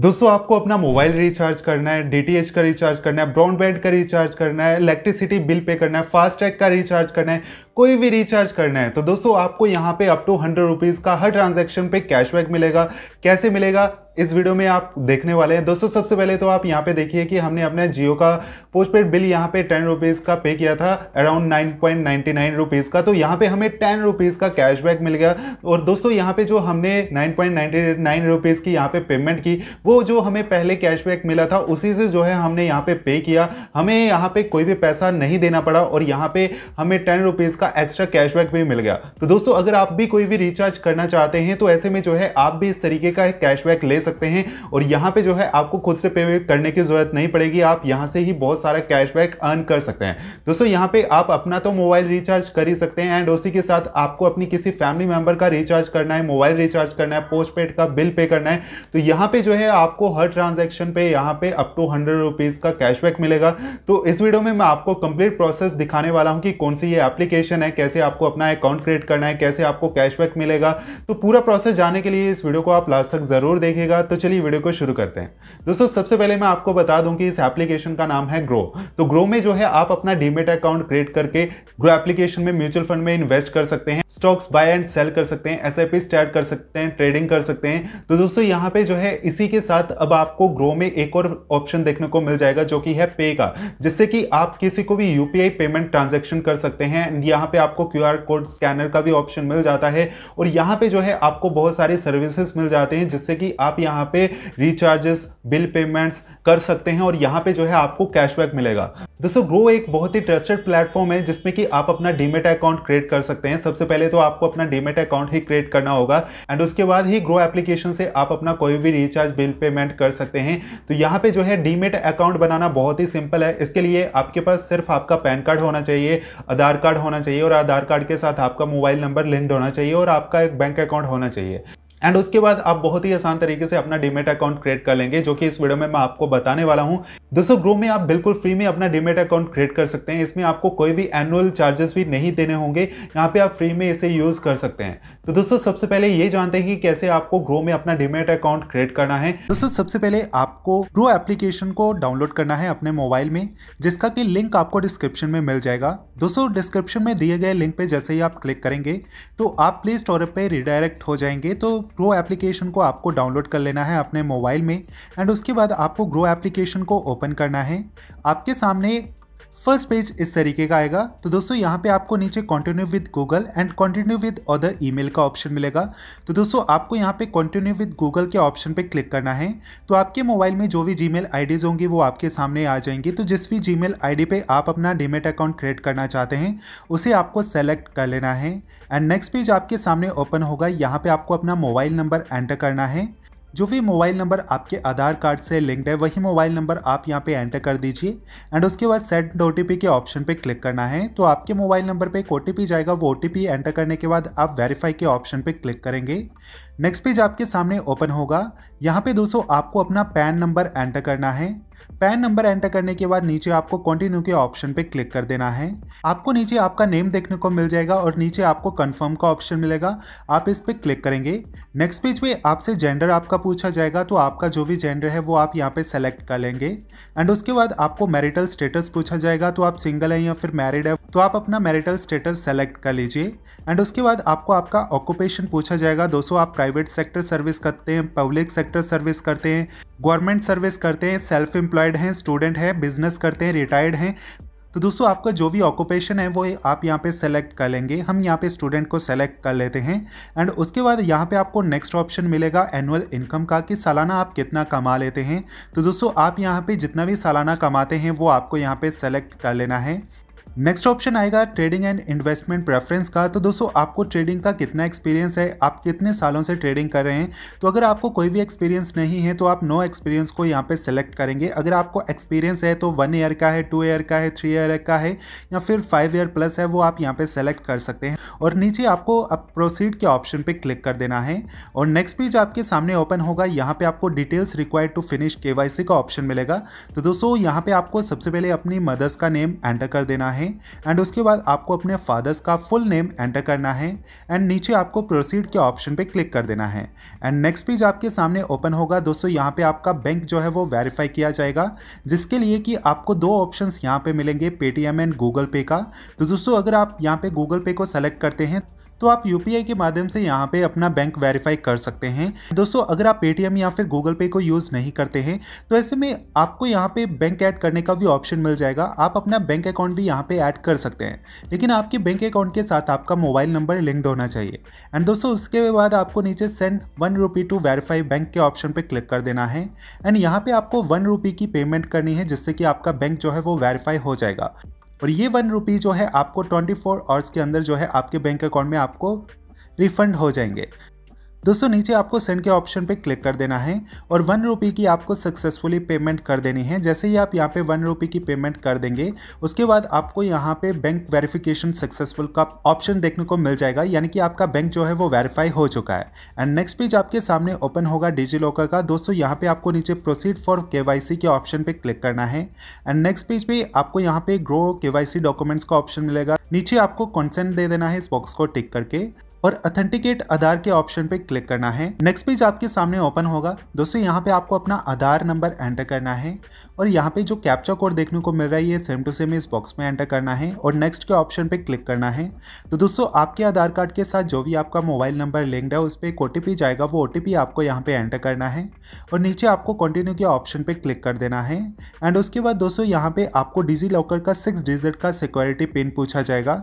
दोस्तों आपको अपना मोबाइल रिचार्ज करना है डीटीएच का रिचार्ज करना है ब्रॉडबैंड का रिचार्ज करना है इलेक्ट्रिसिटी बिल पे करना है फास्टैग का रिचार्ज करना है कोई भी रिचार्ज करना है तो दोस्तों आपको यहाँ पे अप टू हंड्रेड रुपीज़ का हर ट्रांजैक्शन पे कैशबैक मिलेगा कैसे मिलेगा इस वीडियो में आप देखने वाले हैं दोस्तों सबसे पहले तो आप यहाँ पे देखिए कि हमने अपने जियो का पोस्ट पेड बिल यहाँ पे टेन रुपीज़ का पे किया था around nine point ninety nine rupees का तो यहाँ पे हमें टेन रुपीज़ का कैशबैक मिल गया और दोस्तों यहाँ पे जो हमने nine point ninety nine rupees की यहाँ पे पेमेंट की वो जो हमें पहले कैशबैक मिला था उसी से जो है हमने यहाँ पे पे किया हमें यहाँ पे कोई भी पैसा नहीं देना पड़ा और यहाँ पे हमें टेन रुपीज़ का एक्स्ट्रा कैशबैक भी मिल गया तो दोस्तों अगर आप भी कोई भी रिचार्ज करना चाहते हैं तो ऐसे में जो है आप भी इस तरीके का कैशबैक ले सकते हैं और यहाँ पे जो है आपको खुद से पे करने की ज़रूरत नहीं पड़ेगी आप यहाँ से ही बहुत सारा कैशबैक अर्न कर सकते हैं दोस्तों यहाँ पे आप अपना तो मोबाइल रिचार्ज कर ही सकते हैं एंड उसी के साथ आपको अपनी किसी फैमिली मेंबर का रिचार्ज करना है मोबाइल रिचार्ज करना है पोस्ट पेड का बिल पे करना है तो यहाँ पर जो है आपको हर ट्रांजेक्शन पे यहाँ पर अप टू हंड्रेड रुपीज़ का कैशबैक मिलेगा तो इस वीडियो में मैं आपको कंप्लीट प्रोसेस दिखाने वाला हूँ कि कौन सी ये एप्लीकेशन है कैसे आपको अपना अकाउंट क्रिएट करना है कैसे आपको कैशबैक मिलेगा तो पूरा प्रोसेस जाने के लिए इस वीडियो को आप लास्ट तक जरूर देखेगा समझिएगा तो चलिए वीडियो को शुरू करते हैं दोस्तों सबसे पहले मैं आपको बता दूं कि इस एप्लीकेशन का नाम है ग्रो तो ग्रो में जो है आप अपना डीमेट अकाउंट क्रिएट करके ग्रो एप्लीकेशन में म्यूचुअल फंड में इन्वेस्ट कर सकते हैं स्टॉक्स बाय एंड सेल कर सकते हैं एस स्टार्ट कर सकते हैं ट्रेडिंग कर सकते हैं तो दोस्तों यहाँ पे जो है इसी के साथ अब आपको ग्रो में एक और ऑप्शन देखने को मिल जाएगा जो कि है पे का जिससे कि आप किसी को भी यूपीआई पेमेंट ट्रांजेक्शन कर सकते हैं एंड यहाँ पे आपको क्यू कोड स्कैनर का भी ऑप्शन मिल जाता है और यहाँ पे जो है आपको बहुत सारे सर्विसेज मिल जाते हैं जिससे कि आप यहाँ पे रिचार्जेस बिल पेमेंट्स कर सकते हैं और यहाँ पे जो है आपको कैशबैक मिलेगा दोस्तों ग्रो एक बहुत ही ट्रस्टेड प्लेटफॉर्म है जिसमें कि आप अपना डीमेट अकाउंट क्रिएट कर सकते हैं सबसे पहले तो आपको अपना डीमेट अकाउंट ही क्रिएट करना होगा एंड उसके बाद ही ग्रो एप्लीकेशन से आप अपना कोई भी रिचार्ज बिल पेमेंट कर सकते हैं तो यहाँ पे जो है डीमेट अकाउंट बनाना बहुत ही सिंपल है इसके लिए आपके पास सिर्फ आपका पैन कार्ड होना चाहिए आधार कार्ड होना चाहिए और आधार कार्ड के साथ आपका मोबाइल नंबर लिंक्ड होना चाहिए और आपका एक बैंक अकाउंट होना चाहिए एंड उसके बाद आप बहुत ही आसान तरीके से अपना डीमेट अकाउंट क्रिएट कर लेंगे जो कि इस वीडियो में मैं आपको बताने वाला हूं दोस्तों ग्रो में आप बिल्कुल फ्री में अपना डीमेट अकाउंट क्रिएट कर सकते हैं इसमें आपको कोई भी एनुअल चार्जेस भी नहीं देने होंगे यहाँ पे आप फ्री में इसे यूज कर सकते हैं तो दोस्तों सबसे पहले ये जानते हैं कि कैसे आपको ग्रो में अपना डीमेट अकाउंट क्रिएट करना है दोस्तों सबसे पहले आपको ग्रो एप्लीकेशन को डाउनलोड करना है अपने मोबाइल में जिसका कि लिंक आपको डिस्क्रिप्शन में मिल जाएगा दोस्तों डिस्क्रिप्शन में दिए गए लिंक पे जैसे ही आप क्लिक करेंगे तो आप प्ले स्टोर पर रिडायरेक्ट हो जाएंगे तो ग्रो एप्लीकेशन को आपको डाउनलोड कर लेना है अपने मोबाइल में एंड उसके बाद आपको ग्रो एप्लीकेशन को ओपन करना है आपके सामने फर्स्ट पेज इस तरीके का आएगा तो दोस्तों यहाँ पे आपको नीचे continue with Google and continue with other email का ऑप्शन मिलेगा तो दोस्तों आपको यहाँ पे कंटिन्यू विद गूगल के ऑप्शन पे क्लिक करना है तो आपके मोबाइल में जो भी जी मेल होंगी वो आपके सामने आ जाएंगी तो जिस भी जी मेल पे आप अपना डीमेट अकाउंट क्रिएट करना चाहते हैं उसे आपको सेलेक्ट कर लेना है एंड नेक्स्ट पेज आपके सामने ओपन होगा यहाँ पर आपको अपना मोबाइल नंबर एंटर करना है जो भी मोबाइल नंबर आपके आधार कार्ड से लिंक्ड है वही मोबाइल नंबर आप यहाँ पे एंटर कर दीजिए एंड उसके बाद सेंड ओ के ऑप्शन पे क्लिक करना है तो आपके मोबाइल नंबर पे एक ओ जाएगा वो ओ एंटर करने के बाद आप वेरीफाई के ऑप्शन पे क्लिक करेंगे नेक्स्ट पेज आपके सामने ओपन होगा यहाँ पे दोस्तों आपको अपना पैन नंबर एंटर करना है पैन नंबर एंटर करने के बाद नीचे आपको कंटिन्यू के ऑप्शन पे क्लिक कर देना है आपको नीचे आपका नेम देखने को मिल जाएगा और नीचे आपको कंफर्म का ऑप्शन मिलेगा आप इस पर क्लिक करेंगे नेक्स्ट पेज पे आपसे जेंडर आपका पूछा जाएगा तो आपका जो भी जेंडर है वो आप यहाँ पे सेलेक्ट कर लेंगे एंड उसके बाद आपको मैरिटल स्टेटस पूछा जाएगा तो आप सिंगल हैं या फिर मैरिड है तो आप अपना मैरिटल स्टेटस सेलेक्ट कर लीजिए एंड उसके बाद आपको आपका ऑक्यूपेशन पूछा जाएगा दोस्तों आप प्राइवेट सेक्टर सर्विस करते हैं पब्लिक सेक्टर सर्विस करते हैं गवर्नमेंट सर्विस करते हैं सेल्फ एम्प्लॉयड हैं स्टूडेंट हैं बिजनेस करते हैं रिटायर्ड हैं तो दोस्तों आपका जो भी ऑक्यूपेशन है वो आप यहाँ पे सेलेक्ट कर लेंगे हम यहाँ पे स्टूडेंट को सेलेक्ट कर लेते हैं एंड उसके बाद यहाँ पे आपको नेक्स्ट ऑप्शन मिलेगा एनुअल इनकम का कि सालाना आप कितना कमा लेते हैं तो दोस्तों आप यहाँ पे जितना भी सालाना कमाते हैं वो आपको यहाँ पे सेलेक्ट कर लेना है नेक्स्ट ऑप्शन आएगा ट्रेडिंग एंड इन्वेस्टमेंट प्रेफरेंस का तो दोस्तों आपको ट्रेडिंग का कितना एक्सपीरियंस है आप कितने सालों से ट्रेडिंग कर रहे हैं तो अगर आपको कोई भी एक्सपीरियंस नहीं है तो आप नो एक्सपीरियंस को यहाँ पे सेलेक्ट करेंगे अगर आपको एक्सपीरियंस है तो वन ईयर का है टू ईयर का है थ्री ईयर का है या फिर फाइव ईयर प्लस है वो आप यहाँ पर सेलेक्ट कर सकते हैं और नीचे आपको अब प्रोसीड के ऑप्शन पर क्लिक कर देना है और नेक्स्ट पेज आपके सामने ओपन होगा यहाँ पर आपको डिटेल्स रिक्वायर्ड टू फिनिश के का ऑप्शन मिलेगा तो दोस्तों यहाँ पर आपको सबसे पहले अपनी मदर्स का नेम एंटर कर देना है हैं एंड उसके बाद आपको अपने फादर्स का फुल नेम एंटर करना है एंड नीचे आपको प्रोसीड के ऑप्शन पे क्लिक कर देना है एंड नेक्स्ट पेज आपके सामने ओपन होगा दोस्तों यहाँ पे आपका बैंक जो है वो वेरीफाई किया जाएगा जिसके लिए कि आपको दो ऑप्शन यहाँ पर मिलेंगे पेटीएम एंड गूगल पे का तो दोस्तों अगर आप यहाँ पर गूगल पे को सेलेक्ट करते हैं तो आप यू के माध्यम से यहाँ पे अपना बैंक वेरीफाई कर सकते हैं दोस्तों अगर आप पेटीएम या फिर गूगल पे को यूज़ नहीं करते हैं तो ऐसे में आपको यहाँ पे बैंक ऐड करने का भी ऑप्शन मिल जाएगा आप अपना बैंक अकाउंट भी यहाँ पे ऐड कर सकते हैं लेकिन आपके बैंक अकाउंट के साथ आपका मोबाइल नंबर लिंक्ड होना चाहिए एंड दोस्तों उसके बाद आपको नीचे send one rupee to verify bank के ऑप्शन पर क्लिक कर देना है एंड यहाँ पर आपको वन की पेमेंट करनी है जिससे कि आपका बैंक जो है वो वेरीफाई हो जाएगा और ये वन रुपी जो है आपको ट्वेंटी फोर आवर्स के अंदर जो है आपके बैंक अकाउंट में आपको रिफंड हो जाएंगे दोस्तों नीचे आपको सेंड के ऑप्शन पे क्लिक कर देना है और वन रुपी की आपको सक्सेसफुली पेमेंट कर देनी है जैसे ही आप यहाँ पे वन रुपी की पेमेंट कर देंगे उसके बाद आपको यहाँ पे बैंक वेरिफिकेशन सक्सेसफुल का ऑप्शन देखने को मिल जाएगा यानी कि आपका बैंक जो है वो वेरीफाई हो चुका है एंड नेक्स्ट पेज आपके सामने ओपन होगा डिजी लॉकर का दोस्तों यहाँ पे आपको नीचे प्रोसीड फॉर के के ऑप्शन पे क्लिक करना है एंड नेक्स्ट पेज पे आपको यहाँ पे ग्रो के डॉक्यूमेंट्स का ऑप्शन मिलेगा नीचे आपको कंसेंट दे देना है इस बॉक्स को टिक करके और अथेंटिकेट आधार के ऑप्शन पे क्लिक करना है नेक्स्ट पेज आपके सामने ओपन होगा दोस्तों यहाँ पे आपको अपना आधार नंबर एंटर करना है और यहाँ पे जो कैप्चा कोड देखने को मिल रहा है ये सेम टू सेम इस बॉक्स में एंटर करना है और नेक्स्ट के ऑप्शन पे क्लिक करना है तो दोस्तों आपके आधार कार्ड के साथ जो भी आपका मोबाइल नंबर लिंक्ड है उस पर एक ओ जाएगा वो ओ आपको यहाँ पे एंटर करना है और नीचे आपको कंटिन्यू के ऑप्शन पे क्लिक कर देना है एंड उसके बाद दोस्तों यहाँ पे आपको डिजी लॉकर का सिक्स डिजिट का सिक्योरिटी पिन पूछा जाएगा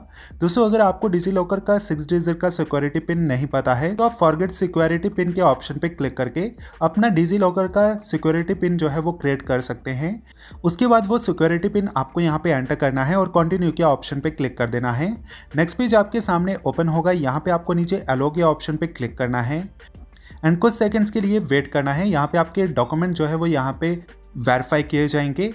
दोस्तों अगर आपको डिजी लॉकर का सिक्स डिजिट का सिक्योरिटी पिन नहीं पता है तो आप फॉरगेट सिक्योरिटी पिन के ऑप्शन पे क्लिक करके अपना डिजी लॉकर का सिक्योरिटी पिन जो है वो क्रिएट कर सकते हैं उसके बाद वो सिक्योरिटी पिन आपको यहाँ पे एंटर करना है और कंटिन्यू के ऑप्शन पे क्लिक कर देना है नेक्स्ट पेज आपके सामने ओपन होगा यहाँ पे आपको नीचे एलो के ऑप्शन पे क्लिक करना है एंड कुछ सेकेंड्स के लिए वेट करना है यहाँ पे आपके डॉक्यूमेंट जो है वो यहाँ पे वेरीफाई किए जाएंगे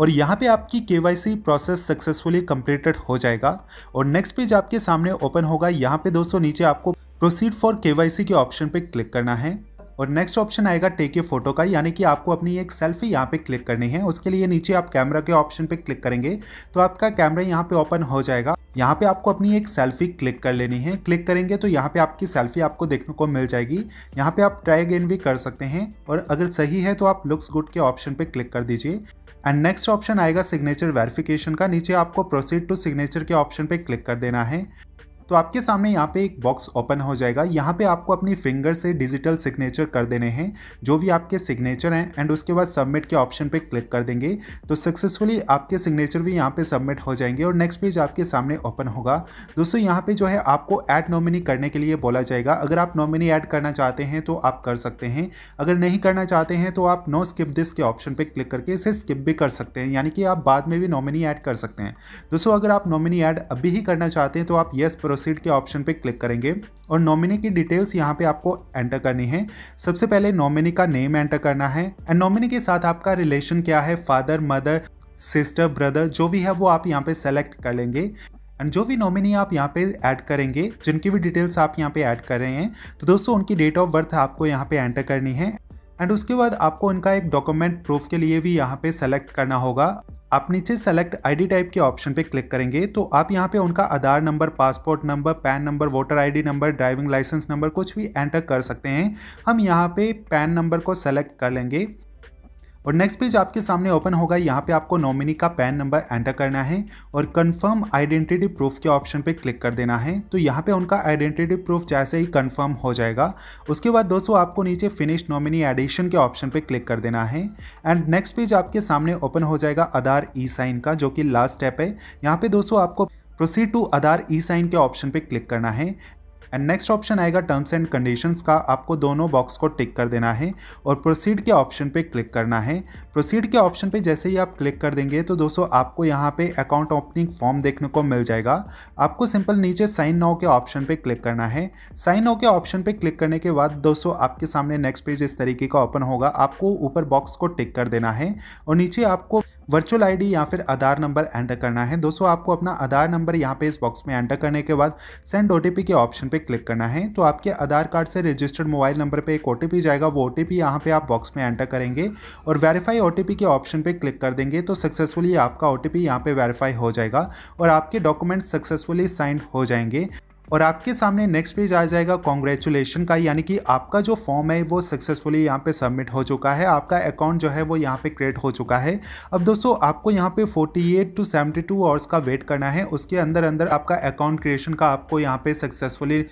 और यहाँ पे आपकी के प्रोसेस सक्सेसफुली कम्प्लीटेड हो जाएगा और नेक्स्ट पेज आपके सामने ओपन होगा यहाँ पे दोस्तों नीचे आपको प्रोसीड फॉर के के ऑप्शन पे क्लिक करना है और नेक्स्ट ऑप्शन आएगा टेक ए फोटो का यानी कि आपको अपनी एक सेल्फी यहाँ पे क्लिक करनी है उसके लिए नीचे आप कैमरा के ऑप्शन पे क्लिक करेंगे तो आपका कैमरा यहाँ पे ओपन हो जाएगा यहाँ पे आपको अपनी एक सेल्फी क्लिक कर लेनी है क्लिक करेंगे तो यहाँ पे आपकी सेल्फी आपको देखने को मिल जाएगी यहाँ पे आप ट्राई अगेन भी कर सकते हैं और अगर सही है तो आप लुक्स गुड के ऑप्शन पे क्लिक कर दीजिए एंड नेक्स्ट ऑप्शन आएगा सिग्नेचर वेरिफिकेशन का नीचे आपको प्रोसीड टू सिग्नेचर के ऑप्शन पे क्लिक कर देना है तो आपके सामने यहाँ पे एक बॉक्स ओपन हो जाएगा यहाँ पे आपको अपनी फिंगर से डिजिटल सिग्नेचर कर देने हैं जो भी आपके सिग्नेचर हैं एंड उसके बाद सबमिट के ऑप्शन पे क्लिक कर देंगे तो सक्सेसफुली आपके सिग्नेचर भी यहाँ पे सबमिट हो जाएंगे और नेक्स्ट पेज आपके सामने ओपन होगा दोस्तों यहाँ पे जो है आपको ऐड नॉमिनी करने के लिए बोला जाएगा अगर आप नॉमिनी ऐड करना चाहते हैं तो आप कर सकते हैं अगर नहीं करना चाहते हैं तो आप नो स्किप दिस के ऑप्शन पर क्लिक करके इसे स्किप भी कर सकते हैं यानी कि आप बाद में भी नॉमिनी ऐड कर सकते हैं दोस्तों अगर आप नॉमिनी ऐड अभी ही करना चाहते हैं तो आप येस प्रोसेस प्रोसीड के ऑप्शन पे क्लिक करेंगे और नॉमिनी की डिटेल्स यहाँ पे आपको एंटर करनी है सबसे पहले नॉमिनी का नेम एंटर करना है एंड नॉमिनी के साथ आपका रिलेशन क्या है फादर मदर सिस्टर ब्रदर जो भी है वो आप यहाँ पे सेलेक्ट कर लेंगे एंड जो भी नॉमिनी आप यहाँ पे ऐड करेंगे जिनकी भी डिटेल्स आप यहाँ पे ऐड कर रहे हैं तो दोस्तों उनकी डेट ऑफ बर्थ आपको यहाँ पे एंटर करनी है एंड उसके बाद आपको उनका एक डॉक्यूमेंट प्रूफ के लिए भी यहाँ पे सेलेक्ट करना होगा आप नीचे सेलेक्ट आईडी टाइप के ऑप्शन पे क्लिक करेंगे तो आप यहाँ पे उनका Aadhaar number passport number PAN number voter ID number driving licence number कुछ भी एंटर कर सकते हैं हम यहाँ पे पैन नंबर को सेलेक्ट कर लेंगे और नेक्स्ट पेज आपके सामने ओपन होगा यहाँ पे आपको नॉमिनी का पैन नंबर एंटर करना है और कंफर्म आइडेंटिटी प्रूफ के ऑप्शन पे क्लिक कर देना है तो यहाँ पे उनका आइडेंटिटी प्रूफ जैसे ही कंफर्म हो जाएगा उसके बाद दोस्तों आपको नीचे फिनिश नॉमिनी एडिशन के ऑप्शन पे क्लिक कर देना है एंड नेक्स्ट पेज आपके सामने ओपन हो जाएगा आधार ई साइन का जो कि लास्ट स्टेप है यहाँ पे दोस्तों आपको proceed to Aadhaar e sign के ऑप्शन पे क्लिक करना है एंड नेक्स्ट ऑप्शन आएगा टर्म्स एंड कंडीशंस का आपको दोनों बॉक्स को टिक कर देना है और प्रोसीड के ऑप्शन पे क्लिक करना है प्रोसीड के ऑप्शन पे जैसे ही आप क्लिक कर देंगे तो दोस्तों आपको यहाँ पे अकाउंट ओपनिंग फॉर्म देखने को मिल जाएगा आपको सिंपल नीचे साइन नाउ के ऑप्शन पे क्लिक करना है साइन नाउ के ऑप्शन पे क्लिक करने के बाद दोस्तों आपके सामने नेक्स्ट पेज इस तरीके का ओपन होगा आपको ऊपर बॉक्स को टिक कर देना है और नीचे आपको वर्चुअल आई या फिर आधार नंबर एंटर करना है दोस्तों आपको अपना आधार नंबर यहाँ पे इस बॉक्स में एंटर करने के बाद सेंड ओ के ऑप्शन पर क्लिक करना है तो आपके आधार कार्ड से रजिस्टर्ड मोबाइल नंबर पर एक ओ जाएगा वो ओ टी यहाँ पे आप बॉक्स में एंटर करेंगे और वेरीफाई ओ के ऑप्शन पर क्लिक कर देंगे तो सक्सेसफुली आपका ओ टी यहाँ वेरीफाई हो जाएगा और आपके डॉक्यूमेंट सक्सेसफुली साइन हो जाएंगे और आपके सामने नेक्स्ट पेज आ जाएगा कॉन्ग्रेचुलेशन का यानी कि आपका जो फॉर्म है वो सक्सेसफुली यहाँ पे सबमिट हो चुका है आपका अकाउंट जो है वो यहाँ पे क्रिएट हो चुका है अब दोस्तों आपको यहाँ पे 48 टू 72 आवर्स का वेट करना है उसके अंदर अंदर आपका अकाउंट क्रिएशन का आपको यहाँ पे सक्सेसफुली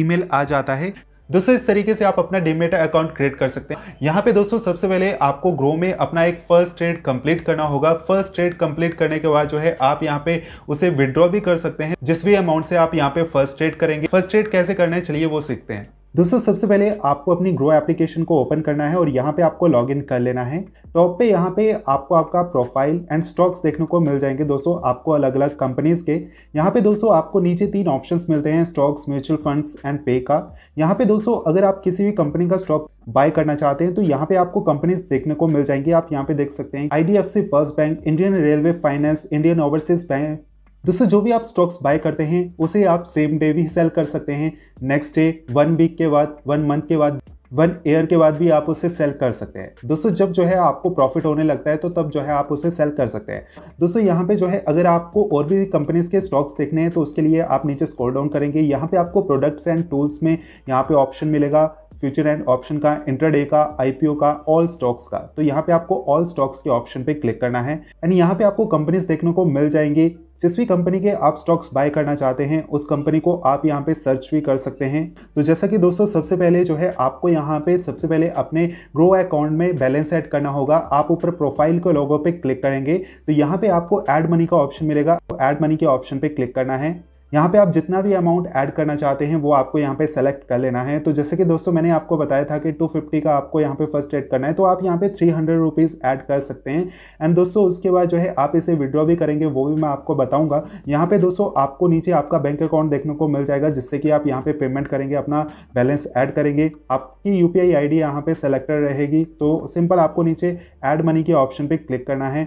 ईमेल आ जाता है दोस्तों इस तरीके से आप अपना डीमेट अकाउंट क्रिएट कर सकते हैं यहाँ पे दोस्तों सबसे पहले आपको ग्रो में अपना एक फर्स्ट ट्रेड कंप्लीट करना होगा फर्स्ट ट्रेड कंप्लीट करने के बाद जो है आप यहाँ पे उसे विड्रॉ भी कर सकते हैं जिस भी अमाउंट से आप यहाँ पे फर्स्ट ट्रेड करेंगे फर्स्ट ट्रेड कैसे करना है चलिए वो सीखते हैं दोस्तों सबसे पहले आपको अपनी ग्रो एप्लीकेशन को ओपन करना है और यहाँ पे आपको लॉगिन कर लेना है टॉप पे यहाँ पे आपको आपका प्रोफाइल एंड स्टॉक्स देखने को मिल जाएंगे दोस्तों आपको अलग अलग कंपनीज के यहाँ पे दोस्तों आपको नीचे तीन ऑप्शंस मिलते हैं स्टॉक्स म्यूचुअल फंड्स एंड पे का यहाँ पे दोस्तों अगर आप किसी भी कंपनी का स्टॉक बाय करना चाहते हैं तो यहाँ पे आपको कंपनीज देखने को मिल जाएंगी आप यहाँ पे देख सकते हैं I first bank Indian railway finance Indian overseas bank दोस्तों जो भी आप स्टॉक्स बाय करते हैं उसे आप सेम डे भी सेल कर सकते हैं नेक्स्ट डे वन वीक के बाद वन मंथ के बाद वन ईयर के बाद भी आप उसे सेल कर सकते हैं दोस्तों जब जो है आपको प्रॉफिट होने लगता है तो तब जो है आप उसे सेल कर सकते हैं दोस्तों यहाँ पे जो है अगर आपको और भी कंपनीज के स्टॉक्स देखने हैं तो उसके लिए आप नीचे स्कोर डाउन करेंगे यहाँ पे आपको प्रोडक्ट्स एंड टूल्स में यहाँ पे ऑप्शन मिलेगा फ्यूचर एंड ऑप्शन का इंटरडे का आईपीओ का ऑल स्टॉक्स का तो यहाँ पे आपको ऑल स्टॉक्स के ऑप्शन पे क्लिक करना है एंड यहाँ पे आपको कंपनीज देखने को मिल जाएंगी जिस भी कंपनी के आप स्टॉक्स बाय करना चाहते हैं उस कंपनी को आप यहाँ पे सर्च भी कर सकते हैं तो जैसा कि दोस्तों सबसे पहले जो है आपको यहाँ पे सबसे पहले अपने ग्रो अकाउंट में बैलेंस ऐड करना होगा आप ऊपर प्रोफाइल के लोगों पे क्लिक करेंगे तो यहाँ पे आपको एड मनी का ऑप्शन मिलेगा ऐड तो मनी के ऑप्शन पे क्लिक करना है यहाँ पे आप जितना भी अमाउंट ऐड करना चाहते हैं वो आपको यहाँ पे सेलेक्ट कर लेना है तो जैसे कि दोस्तों मैंने आपको बताया था कि 250 का आपको यहाँ पे फर्स्ट ऐड करना है तो आप यहाँ पे थ्री हंड्रेड रुपीज़ ऐड कर सकते हैं एंड दोस्तों उसके बाद जो है आप इसे विड्रॉ भी करेंगे वो भी मैं आपको बताऊँगा यहाँ पे दोस्तों आपको नीचे आपका बैंक अकाउंट देखने को मिल जाएगा जिससे कि आप यहाँ पर पे पेमेंट करेंगे अपना बैलेंस ऐड करेंगे आपकी यू पी आई यहाँ पर सेलेक्टेड रहेगी तो सिंपल आपको नीचे ऐड मनी के ऑप्शन पर क्लिक करना है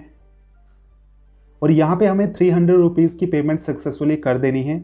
और यहाँ पे हमें थ्री हंड्रेड रुपीज़ की पेमेंट सक्सेसफुली कर देनी है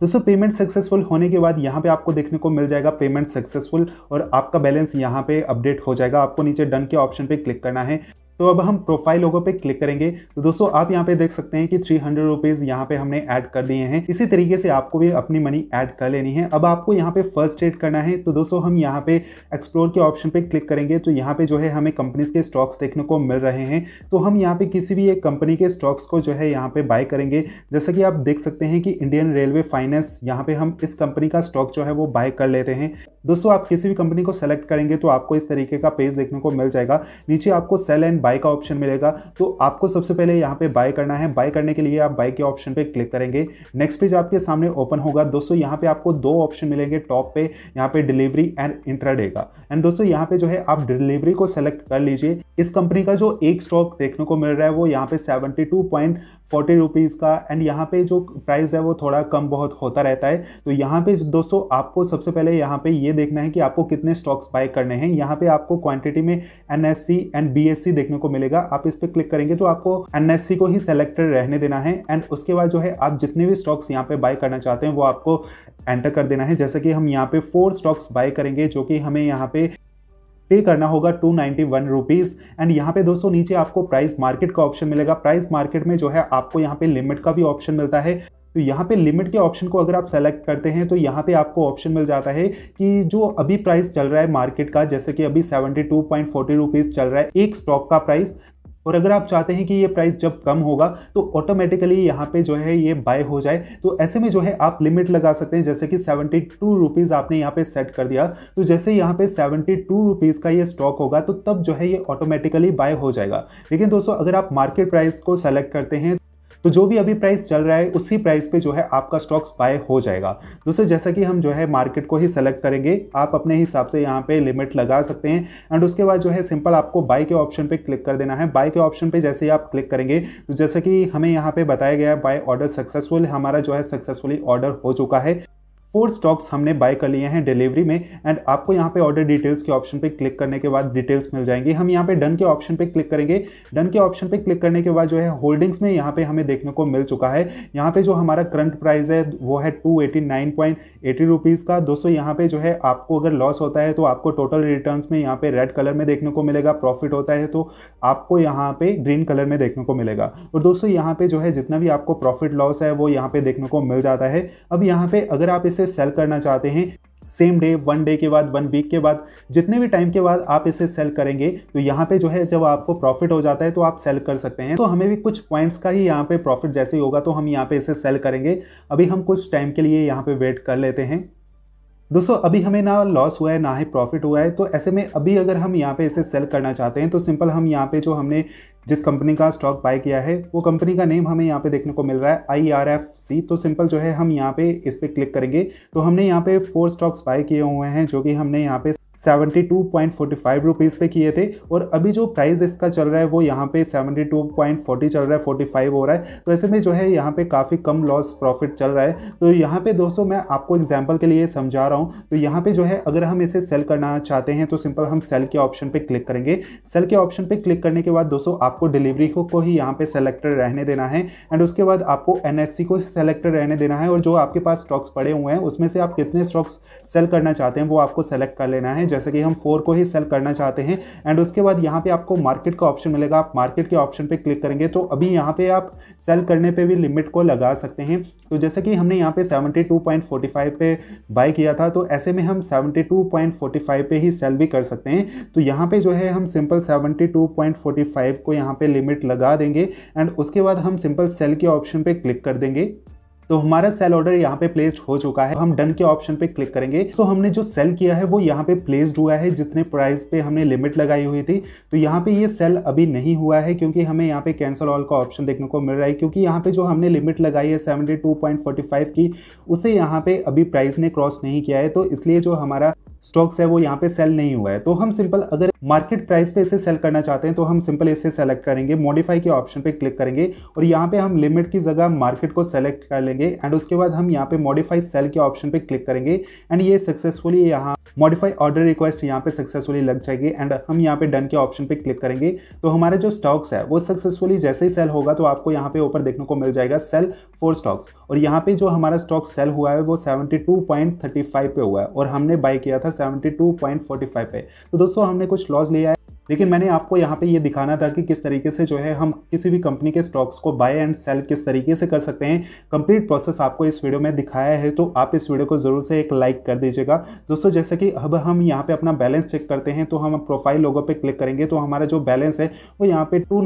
दोस्तों पेमेंट सक्सेसफुल होने के बाद यहाँ पे आपको देखने को मिल जाएगा पेमेंट सक्सेसफुल और आपका बैलेंस यहाँ पे अपडेट हो जाएगा आपको नीचे डन के ऑप्शन पे क्लिक करना है तो अब हम प्रोफाइल लोगों पे क्लिक करेंगे तो दोस्तों आप यहाँ पे देख सकते हैं कि थ्री हंड्रेड रुपीज़ यहाँ पे हमने ऐड कर दिए हैं इसी तरीके से आपको भी अपनी मनी ऐड कर लेनी है अब आपको यहाँ पे फर्स्ट एड करना है तो दोस्तों हम यहाँ पे एक्सप्लोर के ऑप्शन पे क्लिक करेंगे तो यहाँ पे जो है हमें कंपनीज के स्टॉक्स देखने को मिल रहे हैं तो हम यहाँ पे किसी भी एक कंपनी के स्टॉक्स को जो है यहाँ पे बाय करेंगे जैसा कि आप देख सकते हैं कि इंडियन रेलवे फाइनेंस यहाँ पे हम इस कंपनी का स्टॉक जो है वो बाय कर लेते हैं दोस्तों आप किसी भी कंपनी को सेलेक्ट करेंगे तो आपको इस तरीके का पेज देखने को मिल जाएगा नीचे आपको सेल एंड बाय का ऑप्शन मिलेगा तो आपको सबसे पहले यहाँ पे बाय करना है बाय करने के लिए आप बाय के ऑप्शन पे क्लिक करेंगे नेक्स्ट पेज आपके सामने ओपन होगा दोस्तों यहाँ पे आपको दो ऑप्शन मिलेंगे टॉप पे यहाँ पे डिलीवरी एंड इंट्राडे का एंड दोस्तों यहाँ पे जो है आप डिलीवरी को सेलेक्ट कर लीजिए इस कंपनी का जो एक स्टॉक देखने को मिल रहा है वो यहाँ पे सेवेंटी का एंड यहाँ पे जो प्राइस है वो थोड़ा कम बहुत होता रहता है तो यहाँ पे दोस्तों आपको सबसे पहले यहाँ पे ये देखना है कि आपको कितने स्टॉक्स बाय करने हैं यहाँ पे आपको क्वांटिटी में N S C and B देखने को मिलेगा आप इस पर क्लिक करेंगे तो आपको एनएससी को ही सेलेक्टेड रहने देना है एंड उसके बाद जो है आप जितने भी स्टॉक्स यहाँ पे बाय करना चाहते हैं वो आपको एंटर कर देना है जैसे कि हम यहाँ पे फोर स्टॉक्स बाय करेंगे जो कि हमें यहाँ पे पे करना होगा two ninety one rupees and यहाँ पे दोस्तों नीचे आपको प्राइस मार्केट का ऑप्शन मिलेगा प्राइस मार्केट में जो है आपको यहाँ पे लिमिट का भी ऑप्शन मिलता है तो यहाँ पे लिमिट के ऑप्शन को अगर आप सेलेक्ट करते हैं तो यहाँ पे आपको ऑप्शन मिल जाता है कि जो अभी प्राइस चल रहा है मार्केट का जैसे कि अभी seventy two point forty rupees चल रहा है एक स्टॉक का प्राइस और अगर आप चाहते हैं कि ये प्राइस जब कम होगा तो ऑटोमेटिकली यहाँ पे जो है ये बाय हो जाए तो ऐसे में जो है आप लिमिट लगा सकते हैं जैसे कि सेवेंटी टू रुपीज़ आपने यहाँ पे सेट कर दिया तो जैसे यहाँ पे सेवेंटी टू रुपीज़ का ये स्टॉक होगा तो तब जो है ये ऑटोमेटिकली बाय हो जाएगा लेकिन दोस्तों अगर आप मार्केट प्राइस को सेलेक्ट करते हैं तो जो भी अभी प्राइस चल रहा है उसी प्राइस पे जो है आपका स्टॉक्स बाय हो जाएगा दोस्तों जैसा कि हम जो है मार्केट को ही सेलेक्ट करेंगे आप अपने हिसाब से यहाँ पे लिमिट लगा सकते हैं एंड उसके बाद जो है सिंपल आपको बाय के ऑप्शन पे क्लिक कर देना है बाय के ऑप्शन पे जैसे ही आप क्लिक करेंगे तो जैसा कि हमें यहाँ पे बताया गया है बाय ऑर्डर सक्सेसफुल हमारा जो है सक्सेसफुली ऑर्डर हो चुका है फोर स्टॉक्स हमने बाय कर लिए हैं डिलीवरी में एंड आपको यहाँ पे ऑर्डर डिटेल्स के ऑप्शन पे क्लिक करने के बाद डिटेल्स मिल जाएंगी हम यहाँ पे डन के ऑप्शन पे क्लिक करेंगे डन के ऑप्शन पे क्लिक करने के बाद जो है होल्डिंग्स में यहाँ पे हमें देखने को मिल चुका है यहाँ पे जो हमारा करंट प्राइस है वो है two eighty nine point eighty rupees का दोस्तों यहाँ पे जो है आपको अगर लॉस होता है तो आपको टोटल रिटर्न में यहाँ पे रेड कलर में देखने को मिलेगा प्रॉफिट होता है तो आपको यहाँ पे ग्रीन कलर में देखने को मिलेगा और दोस्तों यहाँ पे जो है जितना भी आपको प्रॉफिट लॉस है वो यहाँ पे देखने को मिल जाता है अब यहाँ पे अगर आप इसे इसे सेल करना चाहते हैं सेम डे वन डे के बाद वन वीक के बाद जितने भी टाइम के बाद आप इसे सेल करेंगे तो यहाँ पे जो है जब आपको प्रॉफिट हो जाता है तो आप सेल कर सकते हैं तो हमें भी कुछ पॉइंट्स का ही यहाँ पे प्रॉफिट जैसे ही होगा तो हम यहाँ पे इसे सेल करेंगे अभी हम कुछ टाइम के लिए यहाँ पे वेट कर लेते हैं दोस्तों अभी हमें ना लॉस हुआ है ना ही प्रॉफिट हुआ है तो ऐसे में अभी अगर हम यहाँ पे इसे सेल करना चाहते हैं तो सिंपल हम यहाँ पे जो हमने जिस कंपनी का स्टॉक बाय किया है वो कंपनी का नेम हमें यहाँ पे देखने को मिल रहा है आई आर एफ सी तो सिंपल जो है हम यहाँ पे इस पर क्लिक करेंगे तो हमने यहाँ पे फोर स्टॉक्स बाय किए हुए हैं जो कि हमने यहाँ पे 72.45 two point forty five rupees पे किए थे और अभी जो प्राइस इसका चल रहा है वो यहाँ पे 72.40 टू पॉइंट चल रहा है फोर्टी फाइव हो रहा है तो ऐसे में जो है यहाँ पे काफ़ी कम लॉस प्रॉफिट चल रहा है तो यहाँ पे दोस्तों मैं आपको एग्जाम्पल के लिए समझा रहा हूँ तो यहाँ पे जो है अगर हम इसे सेल करना चाहते हैं तो सिंपल हम सेल के ऑप्शन पर क्लिक करेंगे सेल के ऑप्शन पर क्लिक करने के बाद दोस्तों आपको डिलीवरी को, को ही यहाँ पर सेलेक्टेड रहने देना है एंड उसके बाद आपको एन को सेलेक्टेड रहने देना है और जो आपके पास स्टॉक्स पड़े हुए हैं उसमें से आप कितने स्टॉक्स सेल करना चाहते हैं वो आपको सेलेक्ट कर लेना है जैसे कि हम फोर को ही सेल करना चाहते हैं एंड उसके बाद यहाँ पे आपको मार्केट का ऑप्शन मिलेगा आप मार्केट के ऑप्शन पे क्लिक करेंगे तो अभी यहाँ पे आप सेल करने पे भी लिमिट को लगा सकते हैं तो जैसे कि हमने यहाँ पे 72.45 पे बाय किया था तो ऐसे में हम 72.45 पे ही सेल भी कर सकते हैं तो यहाँ पे जो है हम सिंपल 72.45 को यहाँ पे लिमिट लगा देंगे एंड उसके बाद हम सिंपल सेल के ऑप्शन पे क्लिक कर देंगे तो हमारा सेल ऑर्डर यहाँ पे प्लेस्ड हो चुका है हम डन के ऑप्शन पे क्लिक करेंगे सो हमने जो सेल किया है वो यहाँ पे प्लेस्ड हुआ है जितने प्राइस पे हमने लिमिट लगाई हुई थी तो यहाँ पे ये सेल अभी नहीं हुआ है क्योंकि हमें यहाँ पे कैंसिल ऑल का ऑप्शन देखने को मिल रहा है क्योंकि यहाँ पे जो हमने लिमिट लगाई है सेवेंटी की उसे यहाँ पे अभी प्राइस ने क्रॉस नहीं किया है तो इसलिए जो हमारा स्टॉक्स है वो यहाँ पे सेल नहीं हुआ है तो हम सिंपल अगर मार्केट प्राइस पे इसे सेल करना चाहते हैं तो हम सिंपल इसे सेलेक्ट करेंगे मॉडिफाई के ऑप्शन पे क्लिक करेंगे और यहाँ पे हम लिमिट की जगह मार्केट को सेलेक्ट कर लेंगे एंड उसके बाद हम यहाँ पे मॉडिफाई सेल के ऑप्शन पे क्लिक करेंगे एंड ये सक्सेसफुली यहाँ मॉडिफाई ऑर्डर रिक्वेस्ट यहाँ पे सक्सेसफुली लग जाएगी एंड हम यहाँ पे डन के ऑप्शन पे क्लिक करेंगे तो हमारे जो स्टॉक्स है वो सक्सेसफुली जैसे ही सेल होगा तो आपको यहाँ पे ऊपर देखने को मिल जाएगा सेल फोर स्टॉक्स और यहाँ पे जो हमारा स्टॉक सेल हुआ है वो सेवेंटी पे हुआ है और हमने बाय किया था था फाइव पे तो दोस्तों हमने कुछ लॉस लिया है लेकिन मैंने आपको यहाँ पे ये दिखाना था कि किस तरीके से जो है हम किसी भी कंपनी के स्टॉक्स को बाय एंड सेल किस तरीके से कर सकते हैं कंप्लीट प्रोसेस आपको इस वीडियो में दिखाया है तो आप इस वीडियो को ज़रूर से एक लाइक कर दीजिएगा दोस्तों जैसे कि अब हम यहाँ पे अपना बैलेंस चेक करते हैं तो हम प्रोफाइल लोगों पर क्लिक करेंगे तो हमारा जो बैलेंस है वो यहाँ पे टू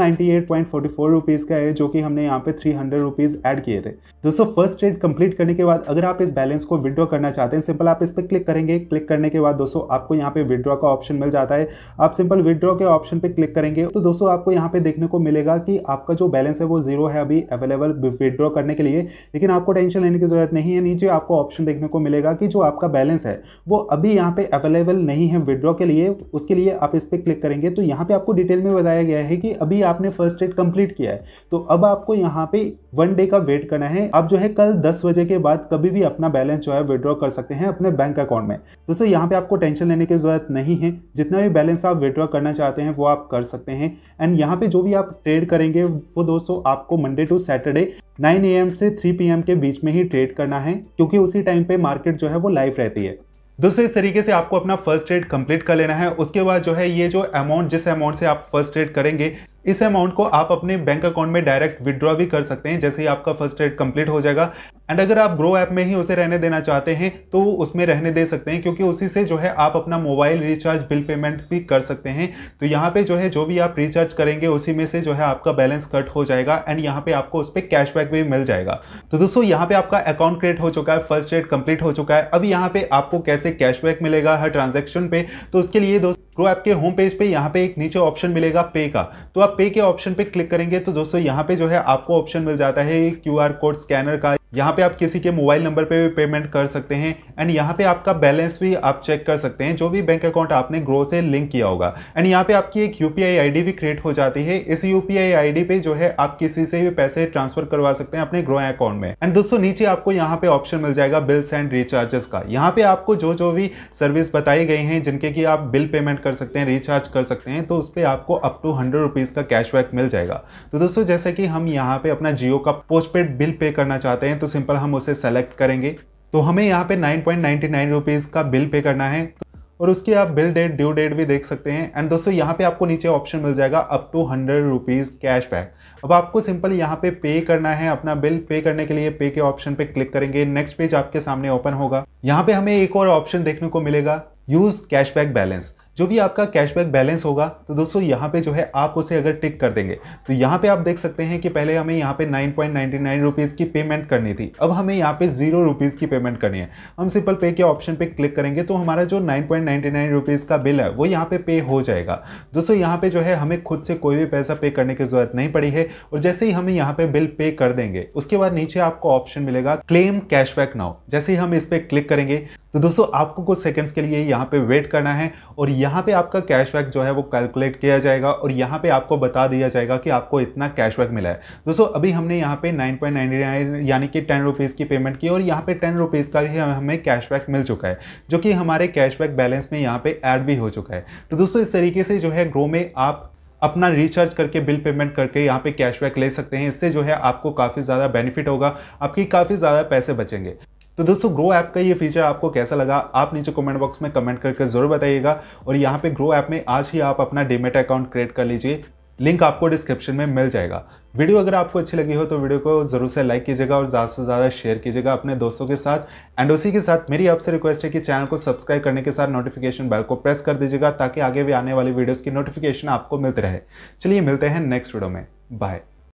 का है जो कि हमने यहाँ पे थ्री हंड्रेड किए थे दोस्तों फर्स्ट ट्रेड कंप्लीट करने के बाद अगर आप इस बैलेंस को विड्रॉ करना चाहते हैं सिंपल आप इस पर क्लिक करेंगे क्लिक करने के बाद दोस्तों आपको यहाँ पे विड्रॉ का ऑप्शन मिल जाता है आप सिंपल विड्रॉ जीरो के ऑप्शन पे क्लिक करेंगे तो दोस्तों आपको यहाँ पे देखने को मिलेगा कि आपका जो बैलेंस है वो जीरो है अभी अवेलेबल विदड्रॉ करने के लिए लेकिन आपको टेंशन लेने की जरूरत नहीं है नीचे आपको ऑप्शन देखने को मिलेगा कि जो आपका बैलेंस है वो अभी यहाँ पे अवेलेबल नहीं है विदड्रॉ के लिए उसके लिए आप इस पर क्लिक करेंगे तो यहाँ पे आपको डिटेल में बताया गया है कि अभी आपने फर्स्ट एड कंप्लीट किया है तो अब आपको यहाँ पे वन डे का वेट करना है आप जो है कल दस बजे के बाद कभी भी अपना बैलेंस जो है विदड्रॉ कर सकते हैं अपने बैंक अकाउंट में दोस्तों यहाँ पे आपको टेंशन लेने की जरूरत नहीं है जितना भी बैलेंस आप विदड्रॉ करना चाहते चाहते हैं वो आप कर सकते हैं एंड यहाँ पे जो भी आप ट्रेड करेंगे वो दोस्तों आपको मंडे टू सैटरडे 9 एम से 3 पी के बीच में ही ट्रेड करना है क्योंकि उसी टाइम पे मार्केट जो है वो लाइव रहती है दूसरे इस तरीके से आपको अपना फर्स्ट ट्रेड कंप्लीट कर लेना है उसके बाद जो है ये जो अमाउंट जिस अमाउंट से आप फर्स्ट ट्रेड करेंगे इस अमाउंट को आप अपने बैंक अकाउंट में डायरेक्ट विदड्रॉ भी कर सकते हैं जैसे ही आपका फर्स्ट एड कंप्लीट हो जाएगा एंड अगर आप ग्रो ऐप में ही उसे रहने देना चाहते हैं तो उसमें रहने दे सकते हैं क्योंकि उसी से जो है आप अपना मोबाइल रिचार्ज बिल पेमेंट भी कर सकते हैं तो यहाँ पे जो है जो भी आप रिचार्ज करेंगे उसी में से जो है आपका बैलेंस कट हो जाएगा एंड यहाँ पे आपको उस पर कैशबैक भी मिल जाएगा तो दोस्तों यहाँ पे आपका अकाउंट क्रिएट हो चुका है फर्स्ट एड कंप्लीट हो चुका है अब यहाँ पे आपको कैसे कैशबैक मिलेगा हर ट्रांजेक्शन पे तो उसके लिए दोस्तों क्रो ऐप के होम पेज पे यहाँ पे एक नीचे ऑप्शन मिलेगा पे का तो आप पे के ऑप्शन पे क्लिक करेंगे तो दोस्तों यहाँ पे जो है आपको ऑप्शन मिल जाता है क्यू आर कोड स्कैनर का यहाँ पे आप किसी के मोबाइल नंबर पे भी पेमेंट कर सकते हैं एंड यहाँ पे आपका बैलेंस भी आप चेक कर सकते हैं जो भी बैंक अकाउंट आपने ग्रो से लिंक किया होगा एंड यहाँ पे आपकी एक यू पी भी क्रिएट हो जाती है इस यू पी पे जो है आप किसी से भी पैसे ट्रांसफर करवा सकते हैं अपने ग्रो अकाउंट में एंड दोस्तों नीचे आपको यहाँ पे ऑप्शन मिल जाएगा बिल्स एंड रिचार्जेस का यहाँ पे आपको जो जो भी सर्विस बताई गई है जिनके की आप बिल पेमेंट कर सकते हैं रिचार्ज कर सकते हैं तो उस पर आपको अप टू हंड्रेड रुपीज़ का कैशबैक मिल जाएगा तो दोस्तों जैसे कि हम यहाँ पे अपना जियो का पोस्टपेड बिल पे करना चाहते हैं तो सिंपल हम उसे सेलेक्ट करेंगे तो हमें यहाँ पे नाइन पॉइंट का बिल पे करना है तो और उसकी आप बिल डेट ड्यू डेट भी देख सकते हैं एंड दोस्तों यहाँ पे आपको नीचे ऑप्शन मिल जाएगा up to hundred rupees cashback अब आपको सिंपल यहाँ पे पे करना है अपना बिल पे करने के लिए पे के ऑप्शन पे क्लिक करेंगे नेक्स्ट पेज आपके सामने ओपन होगा यहाँ पे हमें एक और ऑप्शन देखने को मिलेगा यूज़ कैशबैक बैलेंस जो भी आपका कैशबैक बैलेंस होगा तो दोस्तों यहाँ पे जो है आप उसे अगर टिक कर देंगे तो यहाँ पे आप देख सकते हैं कि पहले हमें यहाँ पे नाइन पॉइंट की पेमेंट करनी थी अब हमें यहाँ पे जीरो रुपीज़ की पेमेंट करनी है हम सिंपल पे के ऑप्शन पे क्लिक करेंगे तो हमारा जो नाइन पॉइंट का बिल है वो यहाँ पे पे हो जाएगा दोस्तों यहाँ पे जो है हमें खुद से कोई भी पैसा पे करने की जरूरत नहीं पड़ी है और जैसे ही हमें यहाँ पे बिल पे कर देंगे उसके बाद नीचे आपको ऑप्शन मिलेगा क्लेम कैशबैक नाउ जैसे ही हम इस पर क्लिक करेंगे तो दोस्तों आपको कुछ सेकेंड्स के लिए यहाँ पे वेट करना है और यहाँ पे आपका कैशबैक जो है वो कैलकुलेट किया जाएगा और यहाँ पे आपको बता दिया जाएगा कि आपको इतना कैशबैक मिला है दोस्तों अभी हमने यहाँ पे 9.99 यानी कि टेन रुपीज़ की पेमेंट की और यहाँ पे टेन रुपीज़ का ही हमें कैशबैक मिल चुका है जो कि हमारे कैशबैक बैलेंस में यहाँ पर ऐड भी हो चुका है तो दोस्तों इस तरीके से जो है ग्रो में आप अपना रिचार्ज करके बिल पेमेंट करके यहाँ पे कैशबैक ले सकते हैं इससे जो है आपको काफ़ी ज़्यादा बेनिफिट होगा आपकी काफ़ी ज़्यादा पैसे बचेंगे तो दोस्तों ग्रो ऐप का ये फीचर आपको कैसा लगा आप नीचे कमेंट बॉक्स में कमेंट करके ज़रूर बताइएगा और यहाँ पे ग्रो ऐप में आज ही आप अपना डिमेट अकाउंट क्रिएट कर लीजिए लिंक आपको डिस्क्रिप्शन में मिल जाएगा वीडियो अगर आपको अच्छी लगी हो तो वीडियो को ज़रूर से लाइक कीजिएगा और ज़्यादा से ज़्यादा शेयर कीजिएगा अपने दोस्तों के साथ एंड उसी के साथ मेरी आपसे रिक्वेस्ट है कि चैनल को सब्सक्राइब करने के साथ नोटिफिकेशन बेल को प्रेस कर दीजिएगा ताकि आगे भी आने वाली वीडियोज़ की नोटिफिकेशन आपको मिलते रहे चलिए मिलते हैं नेक्स्ट वीडियो में बाय